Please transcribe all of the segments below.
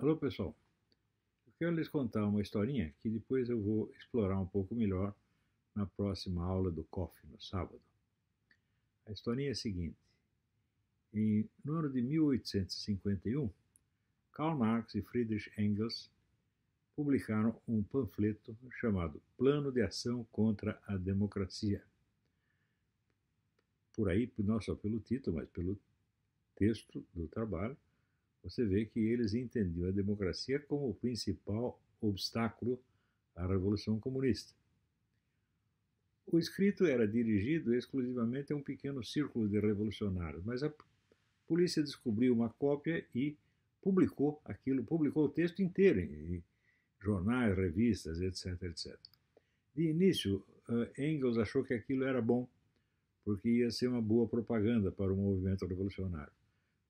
Alô pessoal, eu quero lhes contar uma historinha que depois eu vou explorar um pouco melhor na próxima aula do COF, no sábado. A historinha é a seguinte. Em, no ano de 1851, Karl Marx e Friedrich Engels publicaram um panfleto chamado Plano de Ação contra a Democracia. Por aí, não só pelo título, mas pelo texto do trabalho, você vê que eles entendiam a democracia como o principal obstáculo à Revolução Comunista. O escrito era dirigido exclusivamente a um pequeno círculo de revolucionários, mas a polícia descobriu uma cópia e publicou aquilo, publicou o texto inteiro em jornais, revistas, etc, etc. De início, eh, Engels achou que aquilo era bom, porque ia ser uma boa propaganda para o movimento revolucionário.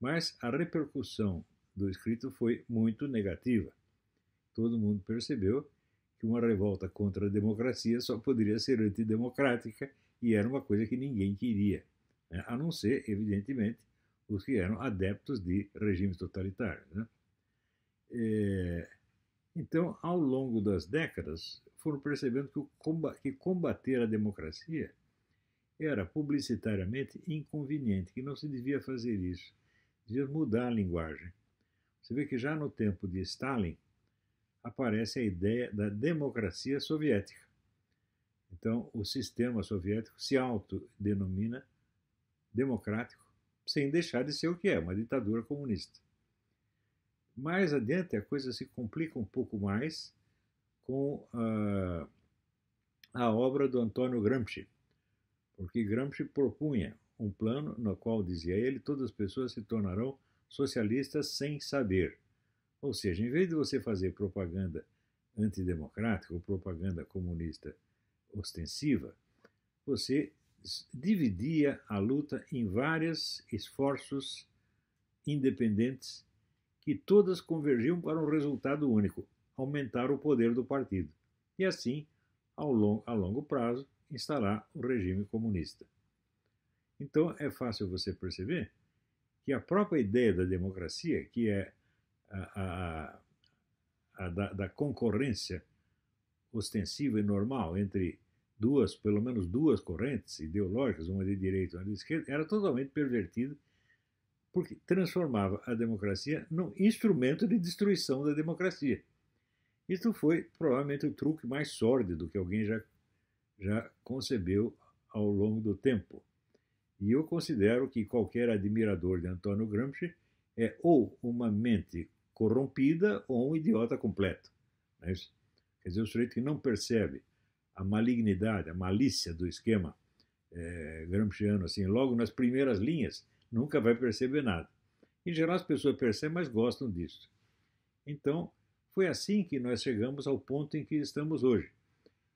Mas a repercussão do escrito foi muito negativa. Todo mundo percebeu que uma revolta contra a democracia só poderia ser antidemocrática e era uma coisa que ninguém queria, né? a não ser, evidentemente, os que eram adeptos de regimes totalitários. Né? É... Então, ao longo das décadas, foram percebendo que combater a democracia era publicitariamente inconveniente, que não se devia fazer isso, de mudar a linguagem. Você vê que já no tempo de Stalin aparece a ideia da democracia soviética. Então, o sistema soviético se autodenomina democrático, sem deixar de ser o que é, uma ditadura comunista. Mais adiante, a coisa se complica um pouco mais com a, ah, a obra do Antônio Gramsci, porque Gramsci propunha um plano no qual, dizia ele, todas as pessoas se tornarão socialistas sem saber. Ou seja, em vez de você fazer propaganda antidemocrática ou propaganda comunista ostensiva, você dividia a luta em vários esforços independentes que todas convergiam para um resultado único: aumentar o poder do partido e assim, ao long, a longo prazo, instalar o regime comunista. Então é fácil você perceber que a própria ideia da democracia, que é a, a, a da, da concorrência ostensiva e normal entre duas, pelo menos duas correntes ideológicas, uma de direita e uma de esquerda, era totalmente pervertida, porque transformava a democracia num instrumento de destruição da democracia. Isso foi provavelmente o truque mais sórdido que alguém já, já concebeu ao longo do tempo. E eu considero que qualquer admirador de Antônio Gramsci é ou uma mente corrompida ou um idiota completo. É Quer dizer, o sujeito que não percebe a malignidade, a malícia do esquema é, gramsciano, assim, logo nas primeiras linhas, nunca vai perceber nada. Em geral, as pessoas percebem, mas gostam disso. Então, foi assim que nós chegamos ao ponto em que estamos hoje,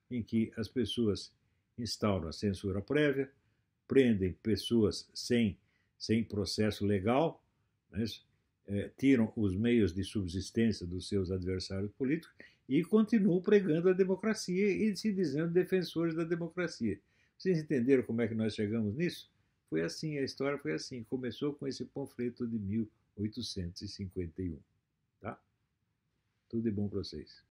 em que as pessoas instauram a censura prévia, prendem pessoas sem, sem processo legal, é, tiram os meios de subsistência dos seus adversários políticos e continuam pregando a democracia e se dizendo defensores da democracia. Vocês entenderam como é que nós chegamos nisso? Foi assim, a história foi assim. Começou com esse panfleto de 1851. Tá? Tudo de bom para vocês.